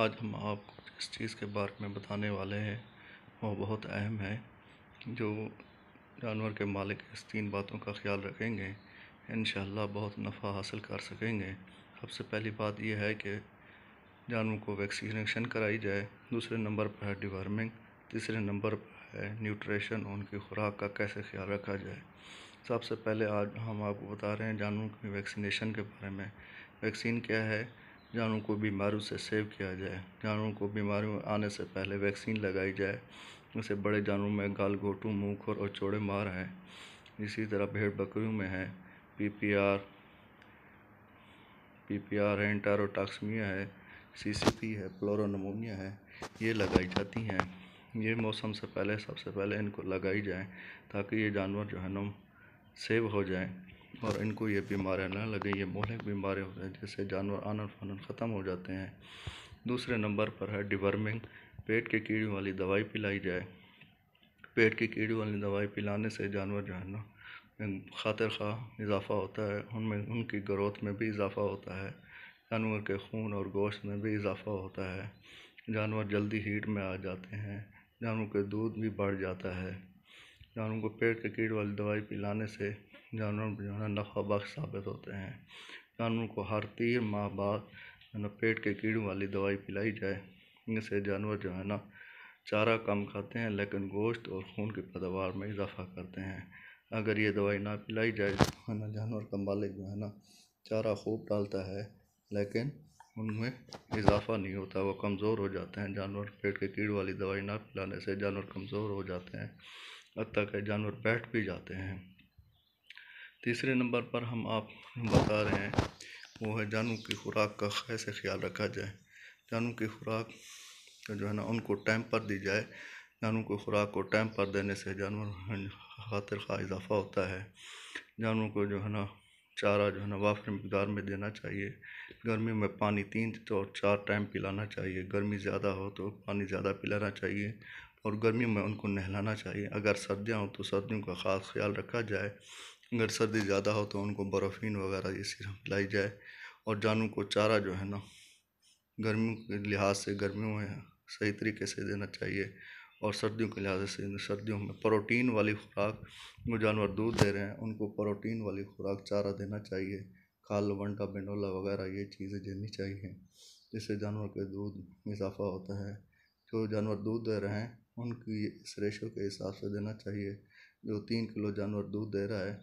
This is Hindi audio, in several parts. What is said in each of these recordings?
आज हम आपको जिस चीज़ के बारे में बताने वाले हैं वो बहुत अहम है जो जानवर के मालिक इस तीन बातों का ख्याल रखेंगे इन बहुत नफ़ा हासिल कर सकेंगे सबसे पहली बात यह है कि जानवरों को वैक्सीनेशन कराई जाए दूसरे नंबर पर है डिवर्मिंग तीसरे नंबर पर है न्यूट्रिशन उनकी खुराक का कैसे ख्याल रखा जाए सबसे पहले आज हम आपको बता रहे हैं जानवरों की वैक्सीनेशन के बारे में वैक्सीन क्या है जानवरों को बीमारियों से सेव किया जाए जानवरों को बीमारियों आने से पहले वैक्सीन लगाई जाए जैसे बड़े जानवरों में गाल घोटू मुँहखोर और चौड़े मार हैं इसी तरह भेड़ बकरियों में है P P R P P R है इंटारोटाक्समिया है सी सी पी है प्लोरोनमोनिया है ये लगाई जाती हैं ये मौसम से पहले सबसे पहले इनको लगाई जाए ताकि ये जानवर जो है न सेव हो जाए और इनको ये बीमारियाँ ना लगें ये मोहलिक बीमारियाँ होते हैं जिससे जानवर आनन फानन ख़त्म हो जाते हैं दूसरे नंबर पर है डिवर्मिंग पेट के कीड़े वाली दवाई पिलाई जाए पेट की कीड़े वाली दवाई पिलाने से जानवर जो है ना खातर खा इजाफ़ा होता है उनमें उनकी ग्रोथ में भी इजाफ़ा होता है जानवर के खून और गोश्त में भी इजाफ़ा होता है जानवर जल्दी हीट में आ जाते हैं जानवर के दूध भी बढ़ जाता है जानवरों को पेट के कीड़ वाली दवाई पिलाने से जानवरों जो है नफ़ा बख्श साबित होते हैं जानवरों को हर तीन माह बाद है पेट के कीड़ों वाली दवाई पिलाई जाए इससे जानवर जो है ना चारा कम खाते हैं लेकिन गोश्त और खून की पैदावार में इजाफ़ा करते हैं अगर ये दवाई ना पिलाई जाए तो है ना जानवर का मालिक जो है ना चारा खूब डालता है लेकिन उनमें इजाफा नहीं होता वो कमज़ोर हो जाते हैं जानवर पेट के कीड़ वाली दवाई ना पिलाने से जानवर कमज़ोर हो जाते हैं अतः कई जानवर बैठ भी जाते हैं तीसरे नंबर पर हम आप बता रहे हैं वो है जानवर की खुराक का कैसे ख्याल रखा जाए जानवर की खुराक जो है ना उनको टाइम पर दी जाए जानवर को खुराक को टाइम पर देने से जानवर खातिर का इजाफा होता है जानवरों को जो है ना चारा जो है ना वाफर मकदार में देना चाहिए गर्मी में पानी तीन और चार टाइम पिलाना चाहिए गर्मी ज़्यादा हो तो पानी ज़्यादा पिलाना चाहिए और गर्मी में उनको नहलाना चाहिए अगर सर्दियाँ हो तो सर्दियों का ख़ास ख्याल रखा जाए अगर सर्दी ज़्यादा हो तो उनको बर्फ़ीन वगैरह ये सिरप पिलाई जाए और जानवरों को चारा जो है ना गर्मियों के लिहाज से गर्मियों में सही तरीके से देना चाहिए और सर्दियों के लिहाज से सर्दियों में प्रोटीन वाली खुराक जो जानवर दूध दे रहे हैं उनको प्रोटीन वाली खुराक चारा देना चाहिए खाल वंटा बेंडोला वगैरह ये चीज़ें देनी चाहिए जिससे जानवर के दूध में इजाफा होता है जो जानवर दूध दे रहे हैं उनकी इस रेशो के हिसाब से देना चाहिए जो तीन किलो जानवर दूध दे रहा है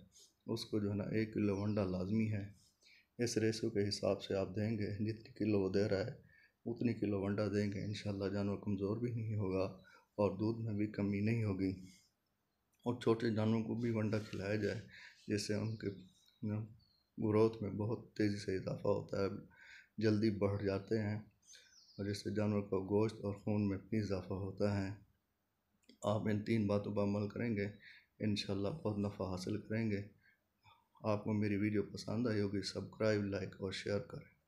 उसको जो है ना एक किलो अंडा लाजमी है इस रेशो के हिसाब से आप देंगे जितनी किलो वो दे रहा है उतनी किलो अंडा देंगे इन जानवर कमज़ोर भी नहीं होगा और दूध में भी कमी नहीं होगी और छोटे जानवरों को भी अंडा खिलाया जाए जिससे उनके ग्रोथ में बहुत तेज़ी से इजाफा होता है जल्दी बढ़ जाते हैं और जिससे जानवर का गोश्त और खून में भी इजाफा होता है आप इन तीन बातों पर अमल करेंगे इन बहुत नफ़ा हासिल करेंगे आपको मेरी वीडियो पसंद आई होगी सब्सक्राइब लाइक और शेयर करें